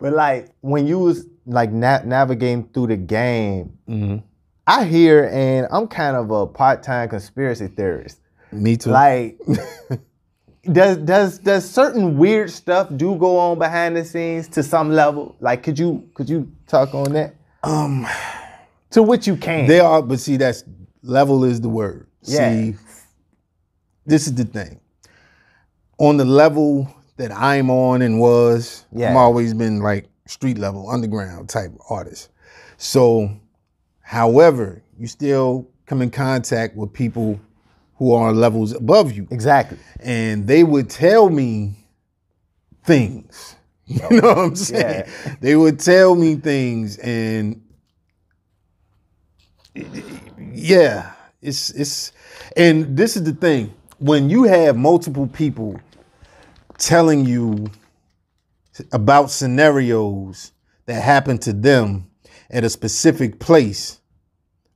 But like when you was like na- navigating through the game, mm-hmm. I hear and I'm kind of a part time conspiracy theorist. Me too. Like. does does does certain weird stuff do go on behind the scenes to some level? Like, could you could you talk on that? Um, to which you can. They are, but see, that's level is the word. Yeah. See, this is the thing. On the level that I'm on and was. Yeah. I'm always been like street level, underground type artist. So, however, you still come in contact with people who are levels above you. Exactly. And they would tell me things. You know what I'm saying? Yeah. They would tell me things and yeah, it's it's and this is the thing. When you have multiple people telling you about scenarios that happened to them at a specific place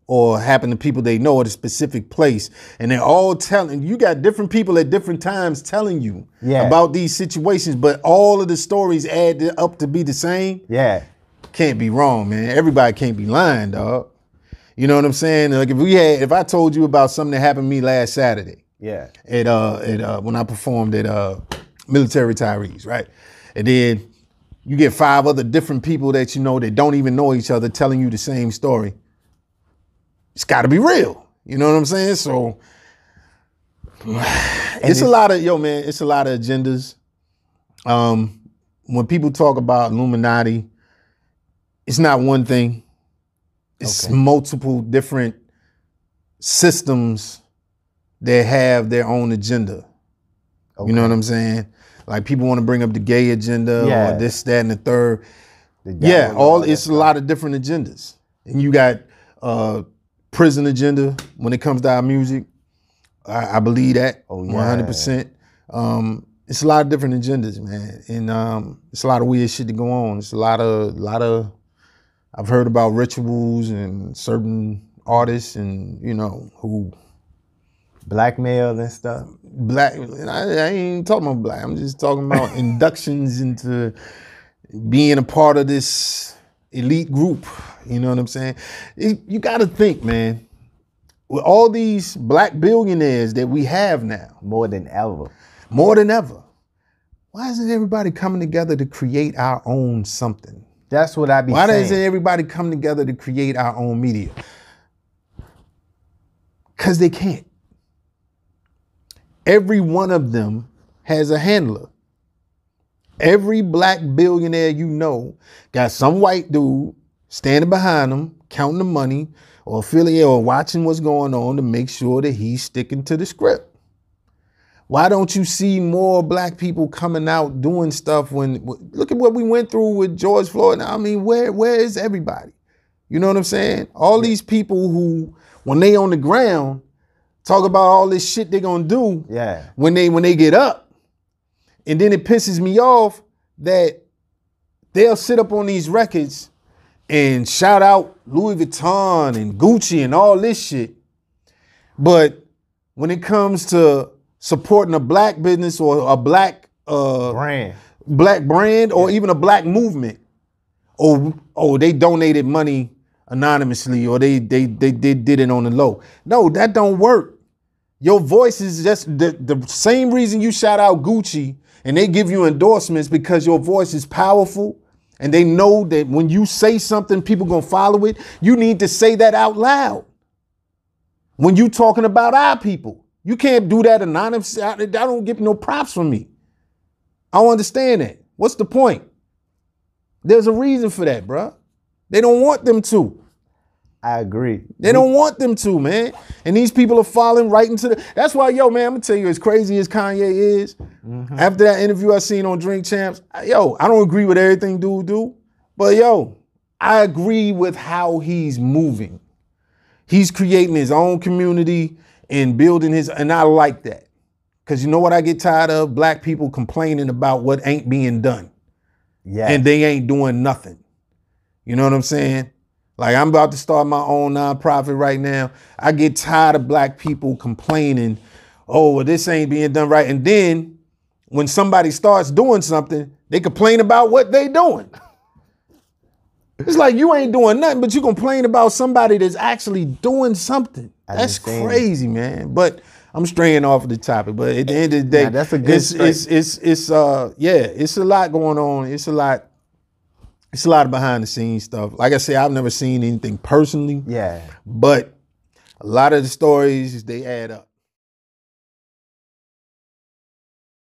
or happen to people they know at a specific place and they're all telling you got different people at different times telling you yeah. about these situations but all of the stories add up to be the same yeah can't be wrong man everybody can't be lying dog you know what i'm saying like if we had if i told you about something that happened to me last saturday yeah at uh at uh when i performed at uh military retirees, right? And then you get five other different people that you know that don't even know each other telling you the same story. It's got to be real. You know what I'm saying? So it's a lot of yo man, it's a lot of agendas. Um when people talk about Illuminati, it's not one thing. It's okay. multiple different systems that have their own agenda. Okay. You know what I'm saying? Like people want to bring up the gay agenda yeah. or this, that, and the third. The yeah, all it's a lot of different agendas, and you got uh, prison agenda when it comes to our music. I, I believe that oh, 100. Yeah. percent um, It's a lot of different agendas, man, and um, it's a lot of weird shit to go on. It's a lot of, a lot of. I've heard about rituals and certain artists, and you know who blackmail and stuff. Black, I, I ain't talking about black. I'm just talking about inductions into being a part of this elite group. You know what I'm saying? It, you got to think, man. With all these black billionaires that we have now, more than ever, more than ever, why isn't everybody coming together to create our own something? That's what I be. Why saying. doesn't everybody come together to create our own media? Because they can't. Every one of them has a handler. Every black billionaire you know got some white dude standing behind them, counting the money or affiliate or watching what's going on to make sure that he's sticking to the script. Why don't you see more black people coming out doing stuff when look at what we went through with George Floyd? I mean, where where is everybody? You know what I'm saying? All these people who when they on the ground, talk about all this shit they're gonna do yeah. when they when they get up. And then it pisses me off that they'll sit up on these records and shout out Louis Vuitton and Gucci and all this shit. But when it comes to supporting a black business or a black uh, brand, black brand, or even a black movement, oh oh they donated money anonymously or they they they, they did it on the low. No, that don't work. Your voice is just the, the same reason you shout out Gucci and they give you endorsements because your voice is powerful and they know that when you say something, people gonna follow it. You need to say that out loud. When you talking about our people, you can't do that anonymously. I, I don't get no props from me. I don't understand that. What's the point? There's a reason for that, bruh. They don't want them to. I agree. They don't want them to, man. And these people are falling right into the. That's why, yo, man, I'm gonna tell you, as crazy as Kanye is, mm-hmm. after that interview I seen on Drink Champs, yo, I don't agree with everything dude do, but yo, I agree with how he's moving. He's creating his own community and building his, and I like that. Cause you know what I get tired of? Black people complaining about what ain't being done. Yeah. And they ain't doing nothing. You know what I'm saying? Like I'm about to start my own nonprofit right now. I get tired of black people complaining, oh, well, this ain't being done right. And then when somebody starts doing something, they complain about what they doing. It's like you ain't doing nothing, but you complain about somebody that's actually doing something. that's crazy, man. But I'm straying off of the topic. But at the end of the day, that's a good. It's, it's, it's it's uh yeah, it's a lot going on. It's a lot it's a lot of behind the scenes stuff. Like I say, I've never seen anything personally. Yeah. But a lot of the stories they add up.